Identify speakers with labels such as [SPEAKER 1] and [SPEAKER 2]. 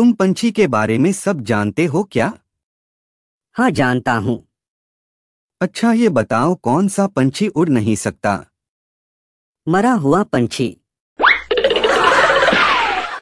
[SPEAKER 1] तुम पंछी के बारे में सब जानते हो क्या हाँ जानता हूँ अच्छा ये बताओ कौन सा पंछी उड़ नहीं सकता मरा हुआ पंछी